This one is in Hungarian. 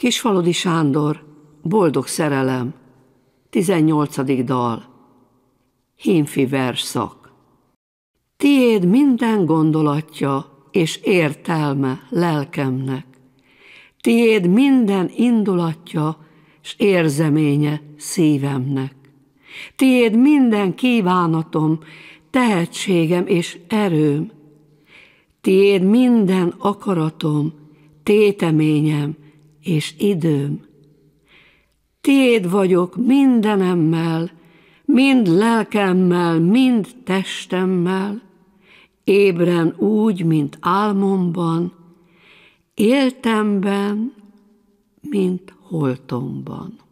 Kisfaludi Sándor, Boldog szerelem, 18. dal, Hínfi versszak. Tiéd minden gondolatja és értelme lelkemnek, Tiéd minden indulatja és érzeménye szívemnek, Tiéd minden kívánatom, tehetségem és erőm, Tiéd minden akaratom, téteményem, és időm. Tiéd vagyok mindenemmel, mind lelkemmel, mind testemmel, ébren úgy, mint álmomban, éltemben, mint holtomban.